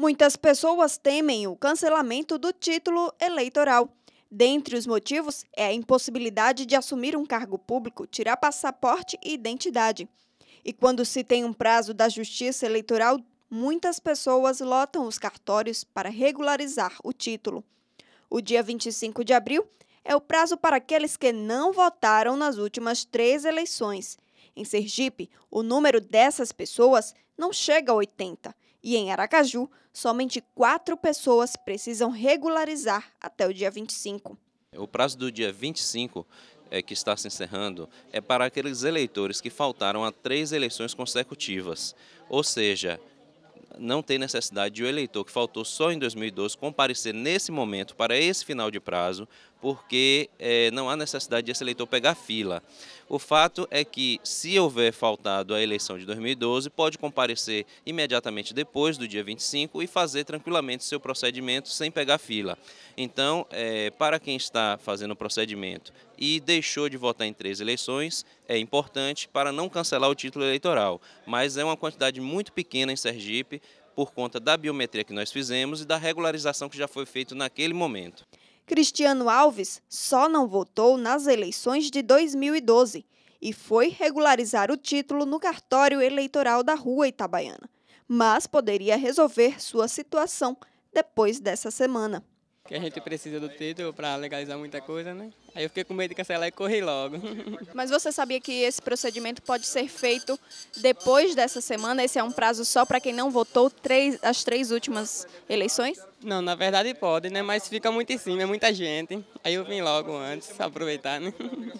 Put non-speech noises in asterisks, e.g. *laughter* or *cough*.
Muitas pessoas temem o cancelamento do título eleitoral. Dentre os motivos é a impossibilidade de assumir um cargo público, tirar passaporte e identidade. E quando se tem um prazo da Justiça Eleitoral, muitas pessoas lotam os cartórios para regularizar o título. O dia 25 de abril é o prazo para aqueles que não votaram nas últimas três eleições. Em Sergipe, o número dessas pessoas não chega a 80 e em Aracaju, somente quatro pessoas precisam regularizar até o dia 25. O prazo do dia 25 é, eh, que está se encerrando é para aqueles eleitores que faltaram a três eleições consecutivas. Ou seja, não tem necessidade de o eleitor que faltou só em 2012 comparecer nesse momento para esse final de prazo porque é, não há necessidade de esse eleitor pegar fila. O fato é que, se houver faltado a eleição de 2012, pode comparecer imediatamente depois do dia 25 e fazer tranquilamente seu procedimento sem pegar fila. Então, é, para quem está fazendo o procedimento e deixou de votar em três eleições, é importante para não cancelar o título eleitoral. Mas é uma quantidade muito pequena em Sergipe por conta da biometria que nós fizemos e da regularização que já foi feita naquele momento. Cristiano Alves só não votou nas eleições de 2012 e foi regularizar o título no cartório eleitoral da Rua Itabaiana, mas poderia resolver sua situação depois dessa semana que a gente precisa do título para legalizar muita coisa, né? Aí eu fiquei com medo de cancelar e corri logo. *laughs* Mas você sabia que esse procedimento pode ser feito depois dessa semana? Esse é um prazo só para quem não votou três, as três últimas eleições? Não, na verdade pode, né? Mas fica muito em cima, é muita gente. Aí eu vim logo antes, aproveitar, né? *laughs*